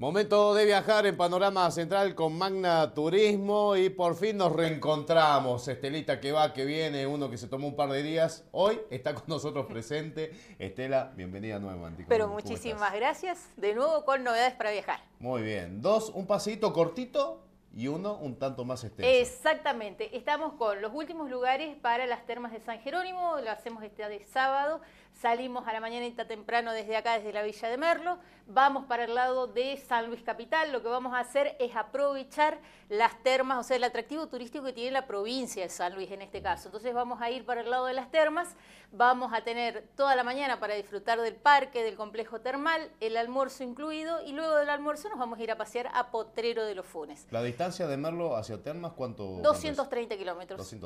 Momento de viajar en Panorama Central con Magna Turismo y por fin nos reencontramos. Estelita que va, que viene, uno que se tomó un par de días, hoy está con nosotros presente. Estela, bienvenida nuevamente. Pero muchísimas gracias, de nuevo con novedades para viajar. Muy bien, dos, un paseíto cortito y uno un tanto más extenso. Exactamente, estamos con los últimos lugares para las termas de San Jerónimo, lo hacemos este sábado Salimos a la mañanita temprano desde acá, desde la Villa de Merlo, vamos para el lado de San Luis Capital. Lo que vamos a hacer es aprovechar las termas, o sea, el atractivo turístico que tiene la provincia de San Luis en este caso. Entonces vamos a ir para el lado de las termas, vamos a tener toda la mañana para disfrutar del parque, del complejo termal, el almuerzo incluido y luego del almuerzo nos vamos a ir a pasear a Potrero de los Funes. ¿La distancia de Merlo hacia Termas cuánto? 230 kilómetros.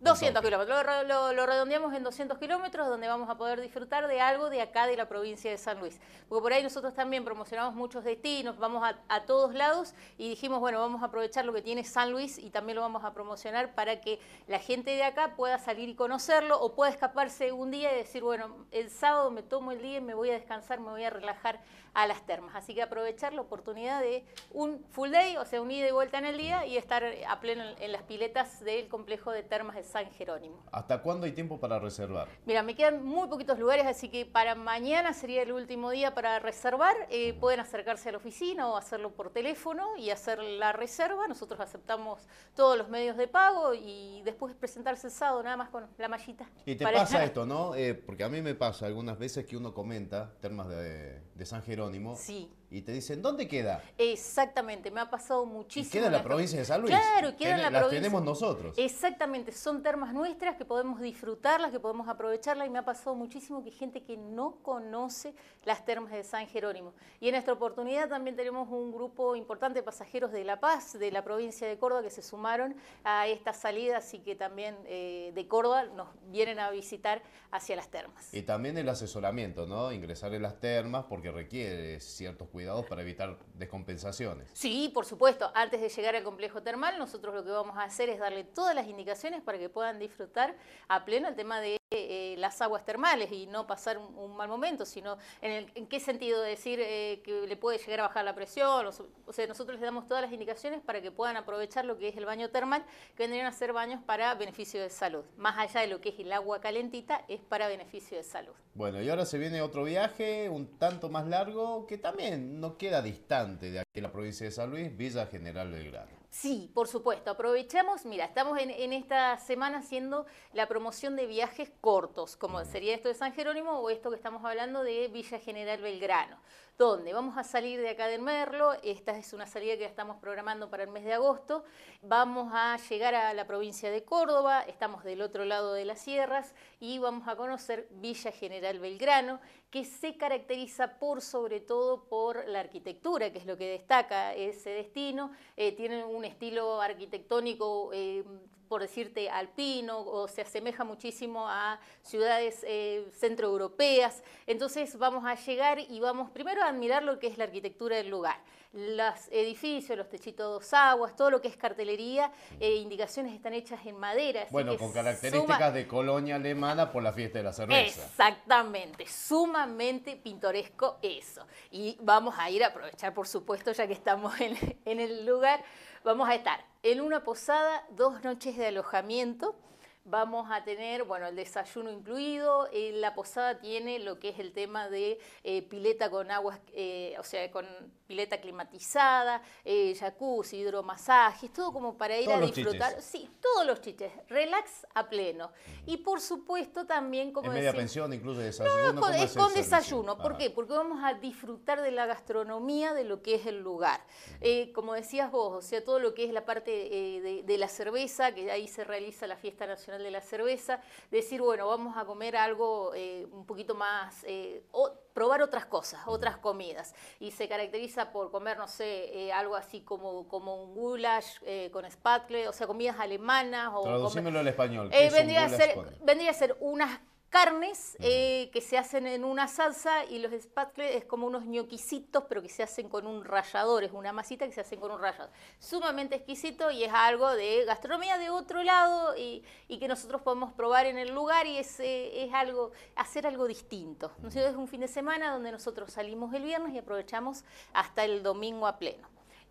200 kilómetros, lo, redondeamos en 200 kilómetros, donde vamos a poder disfrutar de algo de acá, de la provincia de San Luis. Porque por ahí nosotros también promocionamos muchos destinos, vamos a, todos lados y dijimos, bueno, vamos a aprovechar lo que tiene San Luis y también lo vamos a promocionar para que la gente de acá pueda salir y conocerlo o pueda escaparse un día y decir, bueno, el sábado me tomo el día y me voy a descansar, me voy a relajar a las termas. Así que aprovechar la oportunidad de un full day, o sea, un ida y vuelta en el día y estar a pleno en, las piletas del complejo de termas de San Jerónimo. ¿Hasta cuándo hay tiempo para reservar? Mira, me quedan muy poquitos lugares, así que para mañana sería el último día para reservar. Eh, pueden acercarse a la oficina o hacerlo por teléfono y hacer la reserva. Nosotros aceptamos todos los medios de pago y después presentarse el sábado nada más con la mallita. Y te pasa esto, ¿no? Eh, porque a mí me pasa algunas veces que uno comenta, temas de, de San Jerónimo. Sí y te dicen, ¿dónde queda? Exactamente, me ha pasado muchísimo. Y queda en la provincia de San Luis. Claro, queda en la las tenemos nosotros. Exactamente, son termas nuestras que podemos disfrutarlas, que podemos aprovecharlas y me ha pasado muchísimo que gente que no conoce las termas de San Jerónimo. Y en nuestra oportunidad también tenemos un grupo importante de pasajeros de La Paz, de la provincia de Córdoba, que se sumaron a esta salida, así que también eh, de Córdoba nos vienen a visitar hacia las termas. Y también el asesoramiento, ¿no? Ingresar en las termas porque requiere ciertos cuidados para evitar descompensaciones. Sí, por supuesto. Antes de llegar al complejo termal, nosotros lo que vamos a hacer es darle todas las indicaciones para que puedan disfrutar a pleno el tema de eh, las aguas termales y no pasar un, mal momento, sino en, qué sentido decir eh, que le puede llegar a bajar la presión. O, sea, nosotros les damos todas las indicaciones para que puedan aprovechar lo que es el baño termal, que vendrían a ser baños para beneficio de salud. Más allá de lo que es el agua calentita, es para beneficio de salud. Bueno, y ahora se viene otro viaje, un tanto más largo, que también no queda distante de aquí, la provincia de San Luis, Villa General Belgrano. Sí, por supuesto. Aprovechamos, mira, estamos en, en, esta semana haciendo la promoción de viajes cortos, como sería esto de San Jerónimo o esto que estamos hablando de Villa General Belgrano donde vamos a salir de acá del Merlo, esta es una salida que ya estamos programando para el mes de agosto, vamos a llegar a la provincia de Córdoba, estamos del otro lado de las sierras y vamos a conocer Villa General Belgrano, que se caracteriza por sobre todo por la arquitectura, que es lo que destaca ese destino, eh, tiene un estilo arquitectónico eh, por decirte, alpino o se asemeja muchísimo a ciudades eh, centroeuropeas. Entonces vamos a llegar y vamos primero a admirar lo que es la arquitectura del lugar. Los edificios, los techitos dos aguas, todo lo que es cartelería, eh, indicaciones están hechas en madera. Bueno, con características de colonia alemana por la fiesta de la cerveza. Exactamente, sumamente pintoresco eso. Y vamos a ir a aprovechar, por supuesto, ya que estamos en, en el lugar Vamos a estar en una posada, dos noches de alojamiento Vamos a tener, bueno, el desayuno incluido. Eh, la posada tiene lo que es el tema de eh, pileta con aguas, eh, o sea, con pileta climatizada, eh, jacuzzi, hidromasajes, todo como para ir a disfrutar. sí, todos los chiches. Relax a pleno. Y por supuesto también como... En media pensión, incluso desayuno. No, es, con desayuno. ¿Por qué? Porque vamos a disfrutar de la gastronomía de lo que es el lugar. como decías vos, o sea, todo lo que es la parte de la cerveza, que ahí se realiza la fiesta nacional de la Cerveza, decir, bueno, vamos a comer algo eh, un poquito más, eh, o, probar otras cosas, otras comidas. Y se caracteriza por comer, no sé, eh, algo así como, como un goulash con spatle, o sea, comidas alemanas. O Traducímelo al español. vendría, a ser, vendría a ser unas carnes eh, que se hacen en una salsa y los spatles es como unos ñoquisitos, pero que se hacen con un rallador, es una masita que se hacen con un rallador. Sumamente exquisito y es algo de gastronomía de otro lado y, que nosotros podemos probar en el lugar y es, eh, es algo, hacer algo distinto. ¿no? Es un fin de semana donde nosotros salimos el viernes y aprovechamos hasta el domingo a pleno.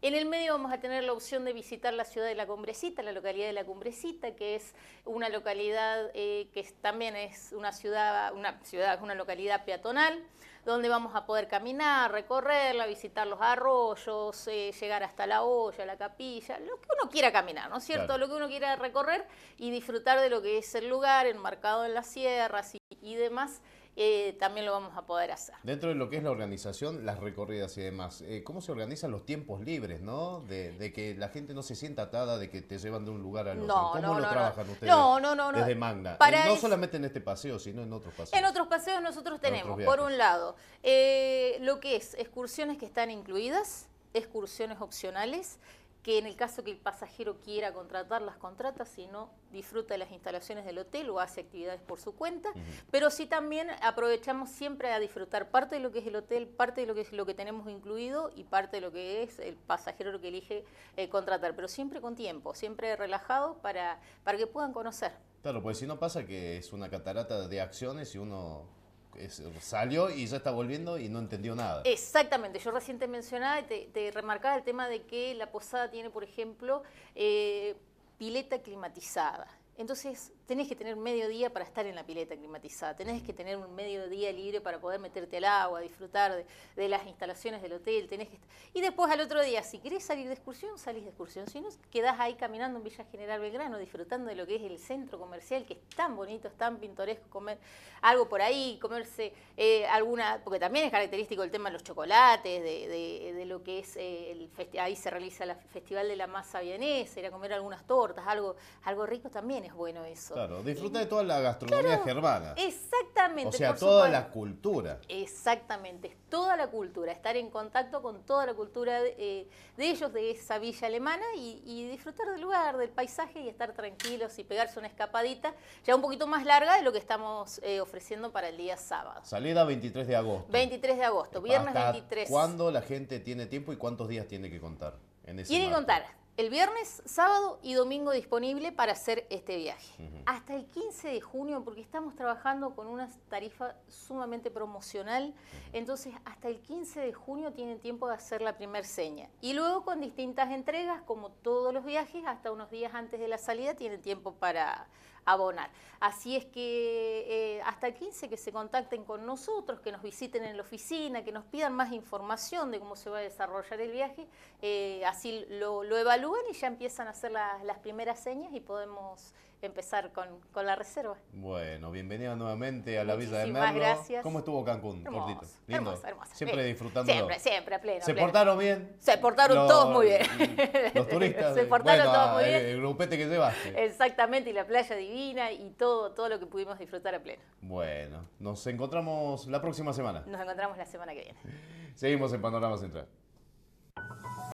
En el medio vamos a tener la opción de visitar la ciudad de La Cumbrecita, la localidad de La Cumbrecita, que es una localidad eh, que también es una ciudad, una ciudad, una localidad peatonal, donde vamos a poder caminar, recorrerla, visitar los arroyos, eh, llegar hasta la olla, la capilla, lo que uno quiera caminar, ¿no es cierto? Lo que uno quiera recorrer y disfrutar de lo que es el lugar, enmarcado en las sierras y demás. Eh, también lo vamos a poder hacer. Dentro de lo que es la organización, las recorridas y demás, eh, ¿cómo se organizan los tiempos libres, no? De, que la gente no se sienta atada, de que te llevan de un lugar a otro. No, ¿Cómo lo trabajan ustedes no, no, no, desde Magna? no solamente en este paseo, sino en otros paseos. En otros paseos nosotros tenemos, por un lado, eh, lo que es excursiones que están incluidas, excursiones opcionales, que en el caso que el pasajero quiera contratar, las contrata, si no, disfruta de las instalaciones del hotel o hace actividades por su cuenta, pero sí también aprovechamos siempre a disfrutar parte de lo que es el hotel, parte de lo que es lo que tenemos incluido y parte de lo que es el pasajero lo que elige eh, contratar, pero siempre con tiempo, siempre relajado para, para que puedan conocer. Claro, pues si no pasa que es una catarata de acciones y uno salió y ya está volviendo y no entendió nada. Exactamente, yo recién te mencionaba, te, te remarcaba el tema de que la posada tiene, por ejemplo, eh, pileta climatizada. Entonces, tenés que tener medio día para estar en la pileta climatizada, tenés que mm. tener un medio día libre para poder meterte al agua, disfrutar de, las instalaciones del hotel, tenés que y después al otro día, si querés salir de excursión, salís de excursión, si no, quedás ahí caminando en Villa General Belgrano, disfrutando de lo que es el centro comercial, que es tan bonito, es tan pintoresco, comer algo por ahí, comerse eh, alguna, porque también es característico el tema de los chocolates, de, lo que es eh, el ahí se realiza el Festival de la Masa Vienesa, ir a comer algunas tortas, algo, algo rico también es bueno eso. Claro, disfruta de toda la gastronomía germana. Exactamente. O sea, toda la cultura. Exactamente, es toda la cultura, estar en contacto con toda la cultura de, eh, ellos, de esa villa alemana y, disfrutar del lugar, del paisaje y estar tranquilos y pegarse una escapadita ya un poquito más larga de lo que estamos eh, ofreciendo para el día sábado. Salida 23 de agosto. 23 de agosto, viernes 23. ¿Cuándo la gente tiene tiempo y cuántos días tiene que contar? En ese tiene que contar el viernes, sábado y domingo disponible para hacer este viaje. Hasta el 15 de junio, porque estamos trabajando con una tarifa sumamente promocional, entonces hasta el 15 de junio tienen tiempo de hacer la primer seña. Y luego con distintas entregas, como todos los viajes, hasta unos días antes de la salida tienen tiempo para, abonar. Así es que eh, hasta el 15 que se contacten con nosotros, que nos visiten en la oficina, que nos pidan más información de cómo se va a desarrollar el viaje, eh, así lo, evalúan y ya empiezan a hacer las primeras señas y podemos empezar con, con la reserva. Bueno, bienvenida nuevamente a la Villa de Merlo. gracias. ¿Cómo estuvo Cancún? Hermoso, Siempre eh, disfrutando. Siempre, siempre, a pleno. ¿Se portaron bien? Se portaron todos muy bien. Los turistas. Se portaron todos muy bien. El grupete que llevaste. Exactamente, y la playa divina y todo, todo lo que pudimos disfrutar a pleno. Bueno, nos encontramos la próxima semana. Nos encontramos la semana que viene. Seguimos en Panorama Central.